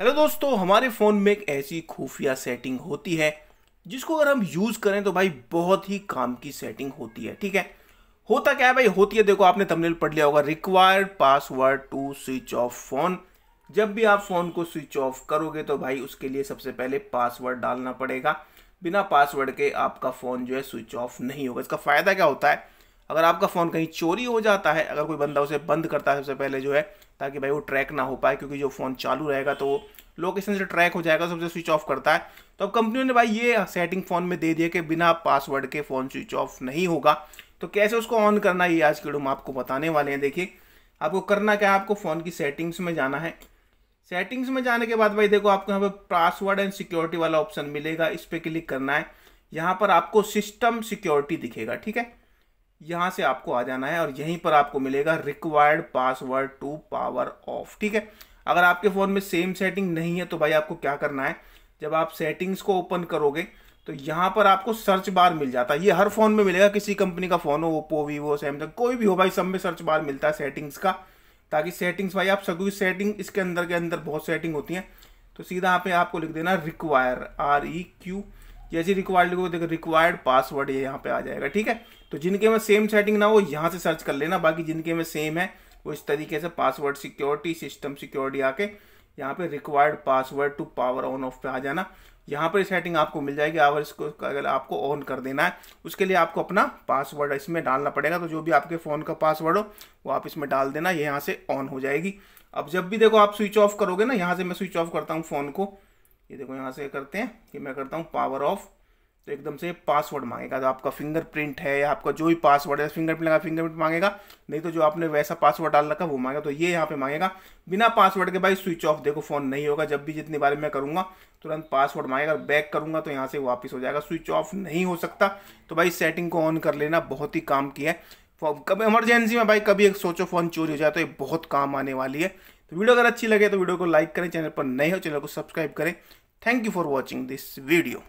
hello दोस्तों हमारे phone में एक ऐसी खुफिया सेटिंग होती है जिसको अगर हम यूज़ करें तो भाई बहुत ही काम की सेटिंग होती है ठीक है होता क्या है भाई होती है देखो आपने तमनेल पढ़ लिया होगा required password to switch off phone जब भी आप फ़ोन को स्विच ऑफ करोगे तो भाई उसके लिए सबसे पहले पासवर्ड डालना पड़ेगा बिना पासवर्ड के आपका फ़ोन जो है स्विच ऑफ नहीं होगा इसका फ़ायदा क्या होता है अगर आपका फ़ोन कहीं चोरी हो जाता है अगर कोई बंदा उसे बंद करता है सबसे पहले जो है ताकि भाई वो ट्रैक ना हो पाए क्योंकि जो फ़ोन चालू रहेगा तो वो लोकेशन से ट्रैक हो जाएगा सबसे स्विच ऑफ करता है तो अब कंपनी ने भाई ये सेटिंग फ़ोन में दे दिया कि बिना पासवर्ड के फ़ोन स्विच ऑफ नहीं होगा तो कैसे उसको ऑन करना ये आज के वीडियो आपको बताने वाले हैं देखिए आपको करना क्या है आपको फ़ोन की सेटिंग्स में जाना है सेटिंग्स में जाने के बाद भाई देखो आपको यहाँ पर पासवर्ड एंड सिक्योरिटी वाला ऑप्शन मिलेगा इस पर क्लिक करना है यहाँ पर आपको सिस्टम सिक्योरिटी दिखेगा ठीक है यहाँ से आपको आ जाना है और यहीं पर आपको मिलेगा required password to power off ठीक है अगर आपके फ़ोन में सेम सेटिंग नहीं है तो भाई आपको क्या करना है जब आप सेटिंग्स को ओपन करोगे तो यहां पर आपको सर्च बार मिल जाता है ये हर फ़ोन में मिलेगा किसी कंपनी का फ़ोन हो ओप्पो वीवो सैमसंग कोई भी हो भाई सब में सर्च बार मिलता है सेटिंग्स का ताकि सेटिंग्स भाई आप सभी सेटिंग इसके अंदर के अंदर बहुत सेटिंग होती है तो सीधा यहाँ पे आपको लिख देना रिक्वायर आर ई क्यू जैसे रिक्वायर्ड लिखोगे देखो रिक्वायर्ड पासवर्ड ये यहाँ पे आ जाएगा ठीक है तो जिनके में सेम सेटिंग ना हो यहाँ से सर्च कर लेना बाकी जिनके में सेम है वो इस तरीके से पासवर्ड सिक्योरिटी सिस्टम सिक्योरिटी आके यहाँ पे required password to power on off पे आ जाना यहाँ पर सेटिंग आपको मिल जाएगी आवर इसको अगर आपको ऑन कर देना है उसके लिए आपको अपना पासवर्ड इसमें डालना पड़ेगा तो जो भी आपके फ़ोन का पासवर्ड हो वो आप इसमें डाल देना ये यहाँ से ऑन हो जाएगी अब जब भी देखो आप स्विच ऑफ करोगे ना यहाँ से मैं स्विच ऑफ करता हूँ फ़ोन को ये देखो यहाँ से करते हैं कि मैं करता हूँ पावर ऑफ तो एकदम से पासवर्ड मांगेगा तो आपका फिंगरप्रिंट है या आपका जो भी पासवर्ड है फिंगरप्रिंट लगा फिंगरप्रिंट मांगेगा नहीं तो जो आपने वैसा पासवर्ड डाल रखा वो मांगेगा तो ये यहाँ पे मांगेगा बिना पासवर्ड के भाई स्विच ऑफ देखो फोन नहीं होगा जब भी जितनी बार मैं करूँगा तुरंत पासवर्ड मांगेगा बैक करूँगा तो यहाँ से वापस हो जाएगा स्विच ऑफ नहीं हो सकता तो भाई सेटिंग को ऑन कर लेना बहुत ही काम की है कभी इमरजेंसी में भाई कभी एक सोचो फ़ोन चोरी हो जाए तो ये बहुत काम आने वाली है तो वीडियो अगर अच्छी लगे तो वीडियो को लाइक करें चैनल पर नए हो चैनल को सब्सक्राइब करें thank you for watching this video